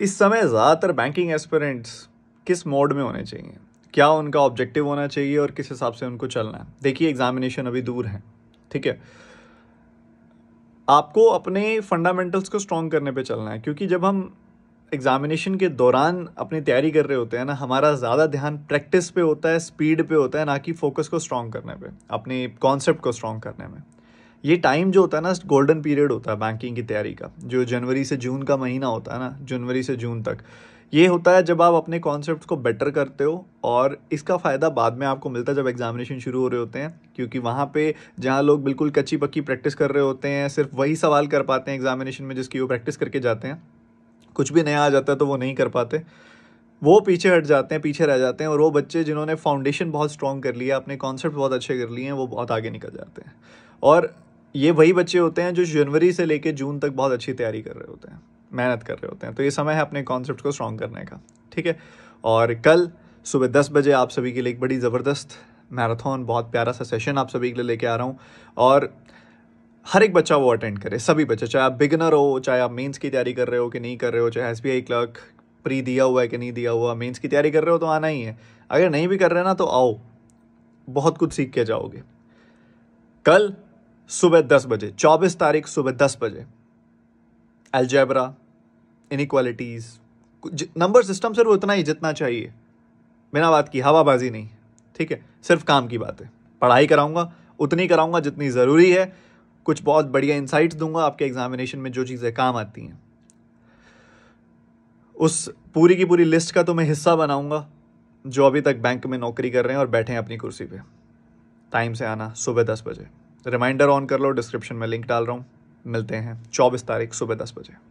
इस समय ज़्यादातर बैंकिंग एस्पिरेंट्स किस मोड में होने चाहिए क्या उनका ऑब्जेक्टिव होना चाहिए और किस हिसाब से उनको चलना है देखिए एग्जामिनेशन अभी दूर है ठीक है आपको अपने फंडामेंटल्स को स्ट्रॉन्ग करने पे चलना है क्योंकि जब हम एग्जामिनेशन के दौरान अपनी तैयारी कर रहे होते हैं ना हमारा ज़्यादा ध्यान प्रैक्टिस पे होता है स्पीड पे होता है ना कि फोकस को स्ट्रॉन्ग करने पे अपने कॉन्सेप्ट को स्ट्रॉन्ग करने में ये टाइम जो होता है ना गोल्डन पीरियड होता है बैंकिंग की तैयारी का जो जनवरी से जून का महीना होता है ना जनवरी से जून तक ये होता है जब आप अपने कॉन्सेप्ट को बेटर करते हो और इसका फ़ायदा बाद में आपको मिलता है जब एग्जामिनेशन शुरू हो रहे होते हैं क्योंकि वहाँ पे जहाँ लोग बिल्कुल कच्ची पक्की प्रैक्टिस कर रहे होते हैं सिर्फ वही सवाल कर पाते हैं एग्जामिनेशन में जिसकी वो प्रैक्टिस करके जाते हैं कुछ भी नया आ जाता है तो वो नहीं कर पाते वो पीछे हट जाते हैं पीछे रह जाते हैं और वो बच्चे जिन्होंने फाउंडेशन बहुत स्ट्रॉन्ग कर लिया अपने कॉन्सेप्ट बहुत अच्छे कर लिए हैं वो बहुत आगे निकल जाते हैं और ये वही बच्चे होते हैं जो जनवरी से लेकर जून तक बहुत अच्छी तैयारी कर रहे होते हैं मेहनत कर रहे होते हैं तो ये समय है अपने कॉन्सेप्ट को स्ट्रॉन्ग करने का ठीक है और कल सुबह दस बजे आप सभी के लिए एक बड़ी ज़बरदस्त मैराथन बहुत प्यारा सा सेशन आप सभी के लिए लेके आ रहा हूँ और हर एक बच्चा वो अटेंड करे सभी बच्चे चाहे आप बिगनर हो चाहे आप मेंस की तैयारी कर रहे हो कि नहीं कर रहे हो चाहे एस क्लर्क प्री दिया हुआ है कि नहीं दिया हुआ मेंस की तैयारी कर रहे हो तो आना ही है अगर नहीं भी कर रहे ना तो आओ बहुत कुछ सीख के जाओगे कल सुबह दस बजे चौबीस तारीख सुबह दस बजे एलजेबरा इनिक्वालिटीज नंबर सिस्टम सिर्फ उतना ही जितना चाहिए बिना बात की हवाबाजी नहीं ठीक है सिर्फ काम की बात है पढ़ाई कराऊंगा उतनी कराऊंगा जितनी ज़रूरी है कुछ बहुत बढ़िया इंसाइट्स दूंगा आपके एग्जामिनेशन में जो चीज़ें काम आती हैं उस पूरी की पूरी लिस्ट का तो मैं हिस्सा बनाऊंगा जो अभी तक बैंक में नौकरी कर रहे हैं और बैठे हैं अपनी कुर्सी पे टाइम से आना सुबह दस बजे रिमाइंडर ऑन कर लो डिस्क्रिप्शन में लिंक डाल रहा हूँ मिलते हैं चौबीस तारीख सुबह दस बजे